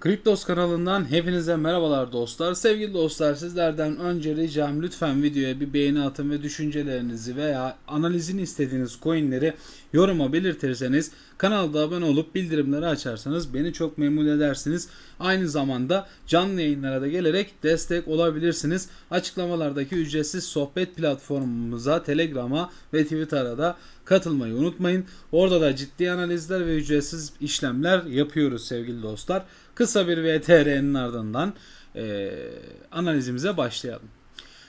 Kriptos kanalından hepinize merhabalar dostlar. Sevgili dostlar sizlerden önce ricam lütfen videoya bir beğeni atın ve düşüncelerinizi veya analizini istediğiniz coinleri yoruma belirtirseniz kanalda abone olup bildirimleri açarsanız beni çok memnun edersiniz. Aynı zamanda canlı yayınlara da gelerek destek olabilirsiniz. Açıklamalardaki ücretsiz sohbet platformumuza Telegram'a ve Twitter'a da katılmayı unutmayın. Orada da ciddi analizler ve ücretsiz işlemler yapıyoruz sevgili dostlar. Kısa bir VTR'nin ardından e, analizimize başlayalım.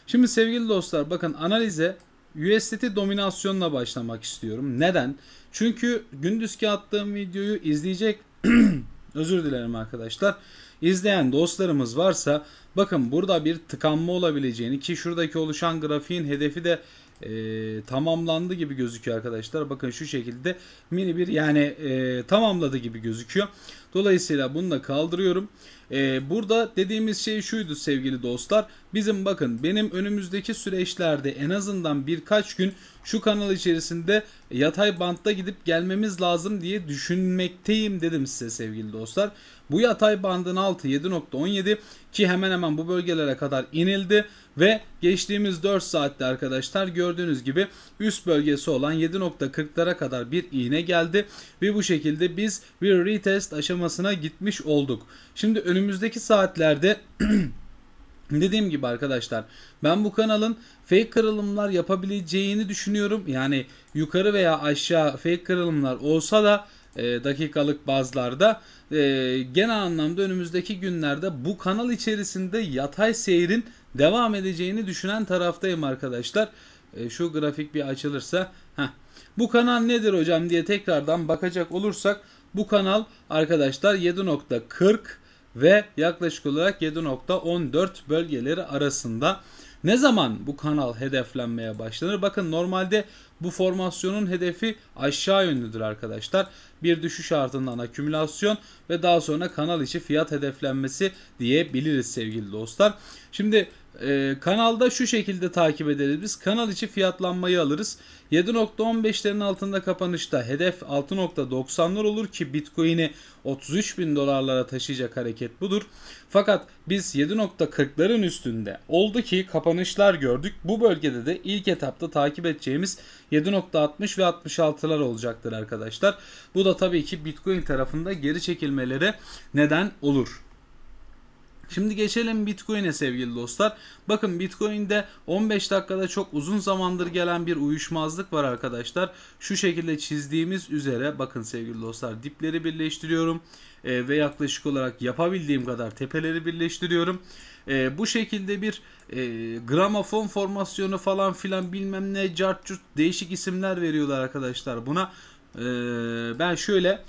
Şimdi sevgili dostlar bakın analize USDT dominasyonla başlamak istiyorum. Neden? Çünkü gündüzki attığım videoyu izleyecek özür dilerim arkadaşlar. İzleyen dostlarımız varsa bakın burada bir tıkanma olabileceğini ki şuradaki oluşan grafiğin hedefi de e, tamamlandı gibi gözüküyor arkadaşlar. Bakın şu şekilde mini bir yani e, tamamladı gibi gözüküyor. Dolayısıyla bunu da kaldırıyorum. E, burada dediğimiz şey şuydu sevgili dostlar. Bizim bakın benim önümüzdeki süreçlerde en azından birkaç gün şu kanal içerisinde yatay bantta gidip gelmemiz lazım diye düşünmekteyim dedim size sevgili dostlar. Bu yatay bandın altı 7.17 ki hemen hemen bu bölgelere kadar inildi ve geçtiğimiz 4 saatte arkadaşlar gördüğünüz gibi üst bölgesi olan 7.40'lara kadar bir iğne geldi ve bu şekilde biz bir retest aşamasına gitmiş olduk. Şimdi önümüzdeki saatlerde Dediğim gibi arkadaşlar ben bu kanalın fake kırılımlar yapabileceğini düşünüyorum. Yani yukarı veya aşağı fake kırılımlar olsa da e, dakikalık bazlarda e, genel anlamda önümüzdeki günlerde bu kanal içerisinde yatay seyrin devam edeceğini düşünen taraftayım arkadaşlar. E, şu grafik bir açılırsa. Heh. Bu kanal nedir hocam diye tekrardan bakacak olursak bu kanal arkadaşlar 7.40 ve yaklaşık olarak 7.14 bölgeleri arasında. Ne zaman bu kanal hedeflenmeye başlanır? Bakın normalde bu formasyonun hedefi aşağı yönlüdür arkadaşlar. Bir düşüş ardından akümülasyon ve daha sonra kanal içi fiyat hedeflenmesi diyebiliriz sevgili dostlar. Şimdi e, kanalda şu şekilde takip ederiz biz. Kanal içi fiyatlanmayı alırız. 7.15'lerin altında kapanışta hedef 6.90'lar olur ki Bitcoin'i 33 bin dolarlara taşıyacak hareket budur. Fakat biz 7.40'ların üstünde oldu ki kapanışlar gördük. Bu bölgede de ilk etapta takip edeceğimiz 7.60 ve 66'lar olacaktır arkadaşlar. Bu da tabii ki Bitcoin tarafında geri çekilmelere neden olur. Şimdi geçelim Bitcoin'e sevgili dostlar. Bakın Bitcoin'de 15 dakikada çok uzun zamandır gelen bir uyuşmazlık var arkadaşlar. Şu şekilde çizdiğimiz üzere bakın sevgili dostlar dipleri birleştiriyorum e, ve yaklaşık olarak yapabildiğim kadar tepeleri birleştiriyorum. E, bu şekilde bir e, gramofon formasyonu falan filan bilmem ne cart değişik isimler veriyorlar arkadaşlar buna. E, ben şöyle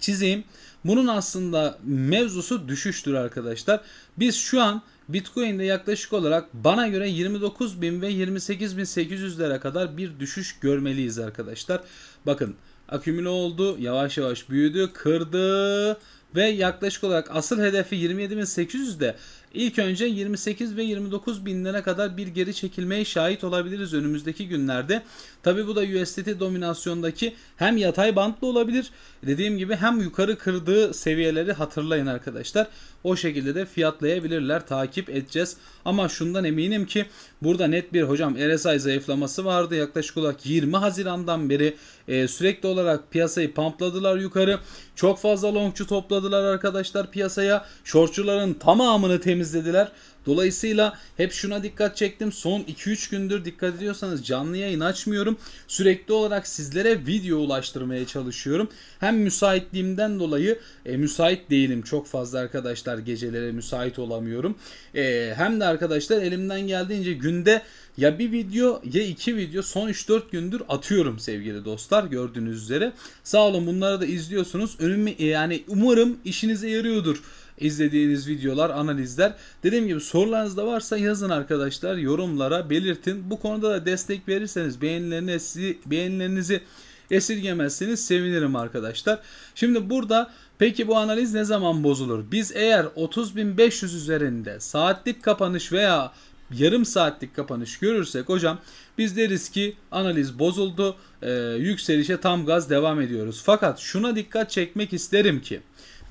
çizeyim. Bunun aslında mevzusu düşüştür arkadaşlar. Biz şu an Bitcoin'de yaklaşık olarak bana göre 29.000 ve 28.800'lere kadar bir düşüş görmeliyiz arkadaşlar. Bakın akümüle oldu, yavaş yavaş büyüdü, kırdı ve yaklaşık olarak asıl hedefi 27.800'de ilk önce 28 ve 29 binlere kadar bir geri çekilmeye şahit olabiliriz önümüzdeki günlerde. Tabi bu da USDT dominasyondaki hem yatay bantlı olabilir dediğim gibi hem yukarı kırdığı seviyeleri hatırlayın arkadaşlar. O şekilde de fiyatlayabilirler. Takip edeceğiz. Ama şundan eminim ki burada net bir hocam RSI zayıflaması vardı. Yaklaşık olarak 20 Haziran'dan beri e, sürekli olarak piyasayı pampladılar yukarı. Çok fazla longçu topladılar arkadaşlar piyasaya. Shortçuların tamamını temizlediler. Dolayısıyla hep şuna dikkat çektim. Son 2-3 gündür dikkat ediyorsanız canlı yayın açmıyorum. Sürekli olarak sizlere video ulaştırmaya çalışıyorum. Hem müsaitliğimden dolayı e, müsait değilim çok fazla arkadaşlar gecelere müsait olamıyorum. E, hem de arkadaşlar elimden geldiğince günde ya bir video ya iki video son 3-4 gündür atıyorum sevgili dostlar gördüğünüz üzere. Sağ olun bunları da izliyorsunuz. Önümü e, yani umarım işinize yarıyordur izlediğiniz videolar, analizler. Dediğim gibi sorularınız da varsa yazın arkadaşlar yorumlara belirtin. Bu konuda da destek verirseniz beğenilerinizi, beğenilerinizi esirgemezseniz sevinirim arkadaşlar. Şimdi burada peki bu analiz ne zaman bozulur? Biz eğer 30.500 üzerinde saatlik kapanış veya yarım saatlik kapanış görürsek hocam biz deriz ki analiz bozuldu e, yükselişe tam gaz devam ediyoruz. Fakat şuna dikkat çekmek isterim ki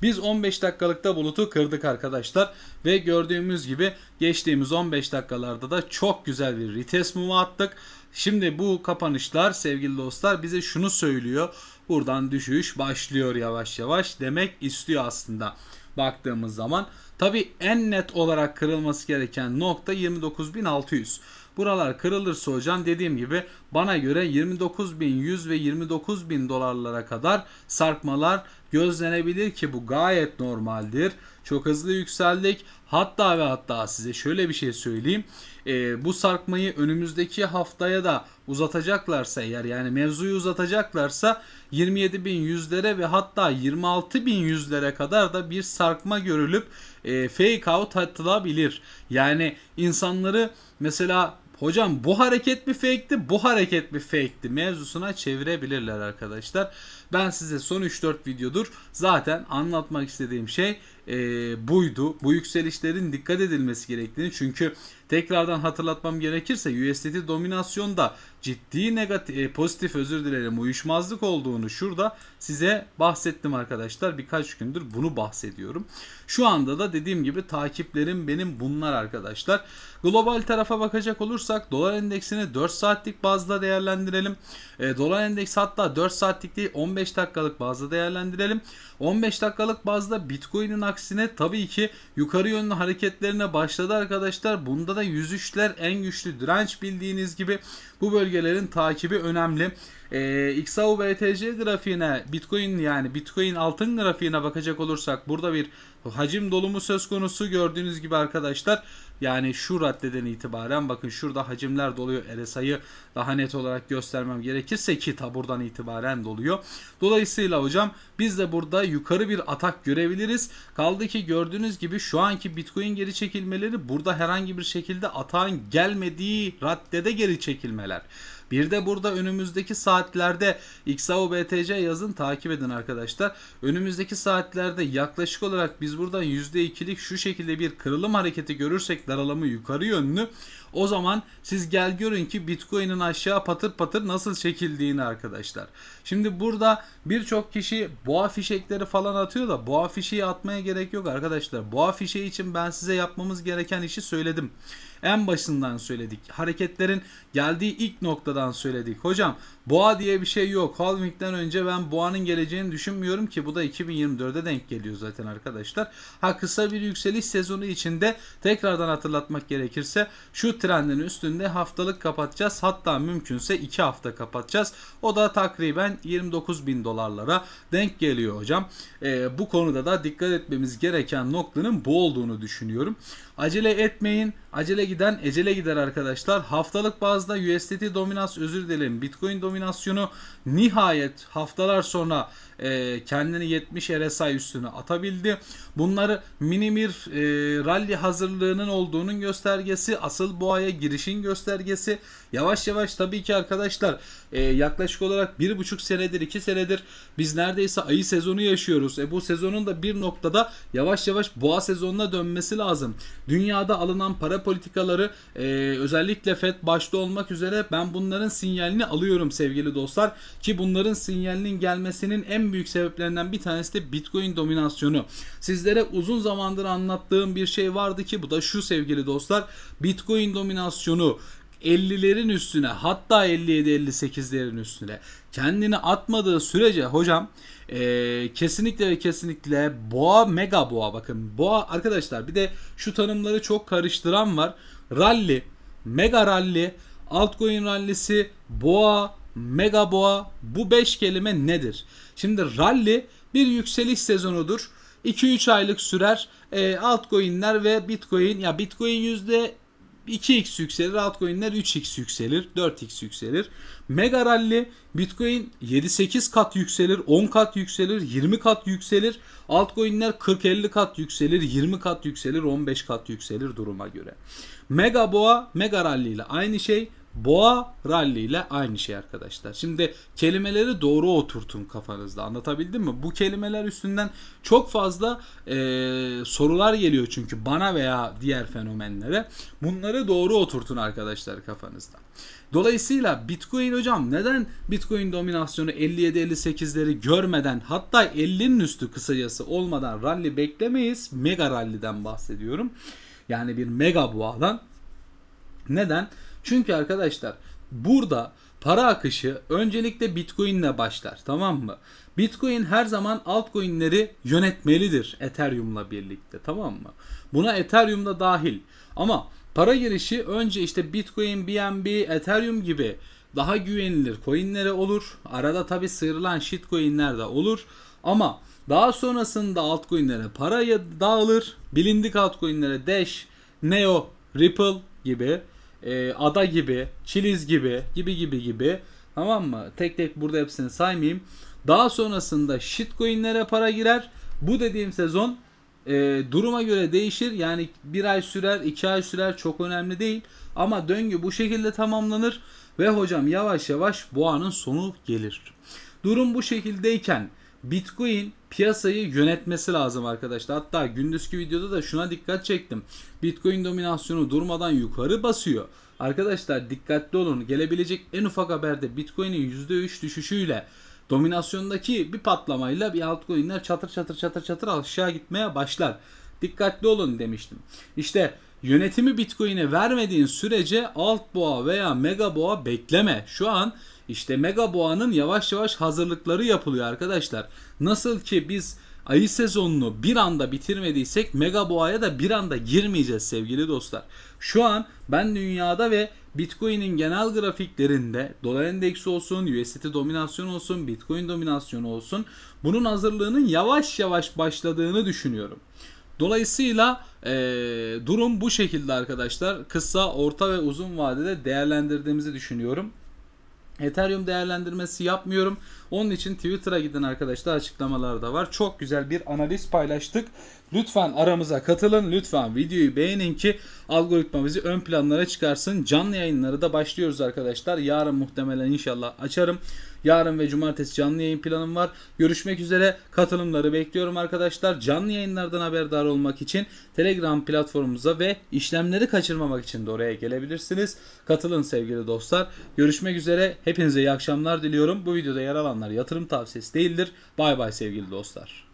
biz 15 dakikalıkta bulutu kırdık arkadaşlar ve gördüğümüz gibi geçtiğimiz 15 dakikalarda da çok güzel bir vites mumu attık. Şimdi bu kapanışlar sevgili dostlar bize şunu söylüyor. Buradan düşüş başlıyor yavaş yavaş demek istiyor aslında baktığımız zaman. Tabi en net olarak kırılması gereken nokta 29600. Buralar kırılırsa hocam dediğim gibi bana göre 29.100 ve 29.000 dolarlara kadar sarkmalar gözlenebilir ki bu gayet normaldir. Çok hızlı yükseldik. Hatta ve hatta size şöyle bir şey söyleyeyim. E, bu sarkmayı önümüzdeki haftaya da uzatacaklarsa eğer yani mevzuyu uzatacaklarsa 27.000 bin yüzlere ve hatta 26.000 bin yüzlere kadar da bir sarkma görülüp e, fake out atılabilir. Yani insanları mesela hocam bu hareket mi fake'ti bu hareket mi fake'ti mevzusuna çevirebilirler arkadaşlar. Ben size son 3-4 videodur zaten anlatmak istediğim şey e, buydu. Bu yükselişlerin dikkat edilmesi gerektiğini çünkü tekrardan hatırlatmam gerekirse USDT dominasyonda ciddi negatif e, pozitif özür dilerim uyuşmazlık olduğunu şurada size bahsettim arkadaşlar. Birkaç gündür bunu bahsediyorum. Şu anda da dediğim gibi takiplerim benim bunlar arkadaşlar. Global tarafa bakacak olursak dolar endeksini 4 saatlik bazda değerlendirelim. E, dolar endeks hatta 4 saatlik değil 15 dakikalık bazda değerlendirelim. 15 dakikalık bazda Bitcoin'in aksiyonu aksine tabii ki yukarı yönlü hareketlerine başladı arkadaşlar. Bunda da 103'ler en güçlü direnç bildiğiniz gibi bu bölgelerin takibi önemli. E, ee, XAU BTC grafiğine Bitcoin yani Bitcoin altın grafiğine bakacak olursak burada bir hacim dolumu söz konusu gördüğünüz gibi arkadaşlar. Yani şu raddeden itibaren bakın şurada hacimler doluyor. RSI'yi daha net olarak göstermem gerekirse ki ta buradan itibaren doluyor. Dolayısıyla hocam biz de burada yukarı bir atak görebiliriz. Kaldı ki gördüğünüz gibi şu anki Bitcoin geri çekilmeleri burada herhangi bir şekilde atağın gelmediği raddede geri çekilmeler. trabalhar. Bir de burada önümüzdeki saatlerde BTC yazın takip edin arkadaşlar. Önümüzdeki saatlerde yaklaşık olarak biz buradan %2'lik şu şekilde bir kırılım hareketi görürsek daralımı yukarı yönlü o zaman siz gel görün ki Bitcoin'in aşağı patır patır nasıl çekildiğini arkadaşlar. Şimdi burada birçok kişi boğa fişekleri falan atıyor da boğa fişeği atmaya gerek yok arkadaşlar. Boğa fişeği için ben size yapmamız gereken işi söyledim. En başından söyledik. Hareketlerin geldiği ilk noktadan sonradan söyledik. Hocam Boğa diye bir şey yok. Halving'den önce ben Boğa'nın geleceğini düşünmüyorum ki bu da 2024'e denk geliyor zaten arkadaşlar. Ha kısa bir yükseliş sezonu içinde tekrardan hatırlatmak gerekirse şu trendin üstünde haftalık kapatacağız. Hatta mümkünse 2 hafta kapatacağız. O da takriben 29 bin dolarlara denk geliyor hocam. E, bu konuda da dikkat etmemiz gereken noktanın bu olduğunu düşünüyorum. Acele etmeyin. Acele giden ecele gider arkadaşlar. Haftalık bazda USDT dominans özür dilerim. Bitcoin dominans dominasyonu nihayet haftalar sonra e, kendini 70 RSI üstüne atabildi. Bunları Minimir e, rally hazırlığının olduğunun göstergesi, asıl boğaya girişin göstergesi. Yavaş yavaş tabii ki arkadaşlar e, yaklaşık olarak 1,5 senedir 2 senedir biz neredeyse ayı sezonu yaşıyoruz. E, bu sezonun da bir noktada yavaş yavaş boğa sezonuna dönmesi lazım. Dünyada alınan para politikaları e, özellikle FED başta olmak üzere ben bunların sinyalini alıyorum sevgili dostlar. Ki bunların sinyalinin gelmesinin en büyük sebeplerinden bir tanesi de Bitcoin dominasyonu. Sizlere uzun zamandır anlattığım bir şey vardı ki bu da şu sevgili dostlar. Bitcoin dominasyonu 50'lerin üstüne hatta 57-58'lerin üstüne kendini atmadığı sürece hocam e, kesinlikle ve kesinlikle boğa mega boğa bakın boğa arkadaşlar bir de şu tanımları çok karıştıran var rally mega rally altcoin rallisi boğa mega boğa bu 5 kelime nedir? Şimdi rally bir yükseliş sezonudur. 2-3 aylık sürer. E, altcoin'ler ve Bitcoin ya Bitcoin yüzde %2x yükselir, altcoin'ler 3x yükselir, 4x yükselir. Mega rally Bitcoin 7-8 kat yükselir, 10 kat yükselir, 20 kat yükselir. Altcoin'ler 40-50 kat yükselir, 20 kat yükselir, 15 kat yükselir duruma göre. Mega boğa, mega rally ile aynı şey. Boğa rally ile aynı şey arkadaşlar. Şimdi kelimeleri doğru oturtun kafanızda. Anlatabildim mi? Bu kelimeler üstünden çok fazla e, sorular geliyor çünkü bana veya diğer fenomenlere. Bunları doğru oturtun arkadaşlar kafanızda. Dolayısıyla Bitcoin hocam neden Bitcoin dominasyonu 57-58'leri görmeden hatta 50'nin üstü kısacası olmadan rally beklemeyiz. Mega rally'den bahsediyorum. Yani bir mega boğadan. Neden? Neden? Çünkü arkadaşlar burada para akışı öncelikle Bitcoin ile başlar tamam mı? Bitcoin her zaman altcoin'leri yönetmelidir Ethereum'la birlikte tamam mı? Buna Ethereum da dahil. Ama para girişi önce işte Bitcoin, BNB, Ethereum gibi daha güvenilir coin'lere olur. Arada tabi sıyrılan shitcoin'ler de olur. Ama daha sonrasında altcoin'lere para dağılır. Bilindik altcoin'lere Dash, Neo, Ripple gibi e, ada gibi, çiliz gibi gibi gibi gibi tamam mı? Tek tek burada hepsini saymayayım. Daha sonrasında shitcoinlere para girer. Bu dediğim sezon e, duruma göre değişir. Yani bir ay sürer, iki ay sürer çok önemli değil. Ama döngü bu şekilde tamamlanır ve hocam yavaş yavaş boğanın sonu gelir. Durum bu şekildeyken Bitcoin piyasayı yönetmesi lazım arkadaşlar. Hatta gündüzki videoda da şuna dikkat çektim. Bitcoin dominasyonu durmadan yukarı basıyor. Arkadaşlar dikkatli olun. Gelebilecek en ufak haberde Bitcoin'in %3 düşüşüyle dominasyondaki bir patlamayla bir altcoin'ler çatır çatır çatır çatır aşağı gitmeye başlar. Dikkatli olun demiştim. İşte yönetimi Bitcoin'e vermediğin sürece alt boğa veya mega boğa bekleme. Şu an işte Mega Boğa'nın yavaş yavaş hazırlıkları yapılıyor arkadaşlar. Nasıl ki biz ayı sezonunu bir anda bitirmediysek Mega Boğa'ya da bir anda girmeyeceğiz sevgili dostlar. Şu an ben dünyada ve Bitcoin'in genel grafiklerinde dolar endeksi olsun, USDT dominasyon olsun, Bitcoin dominasyonu olsun bunun hazırlığının yavaş yavaş başladığını düşünüyorum. Dolayısıyla e, durum bu şekilde arkadaşlar. Kısa, orta ve uzun vadede değerlendirdiğimizi düşünüyorum. Ethereum değerlendirmesi yapmıyorum. Onun için Twitter'a gidin arkadaşlar açıklamalar da var. Çok güzel bir analiz paylaştık. Lütfen aramıza katılın. Lütfen videoyu beğenin ki algoritma bizi ön planlara çıkarsın. Canlı yayınları da başlıyoruz arkadaşlar. Yarın muhtemelen inşallah açarım. Yarın ve cumartesi canlı yayın planım var. Görüşmek üzere. Katılımları bekliyorum arkadaşlar. Canlı yayınlardan haberdar olmak için Telegram platformumuza ve işlemleri kaçırmamak için de oraya gelebilirsiniz. Katılın sevgili dostlar. Görüşmek üzere. Hepinize iyi akşamlar diliyorum. Bu videoda yer alanlar yatırım tavsiyesi değildir. Bay bay sevgili dostlar.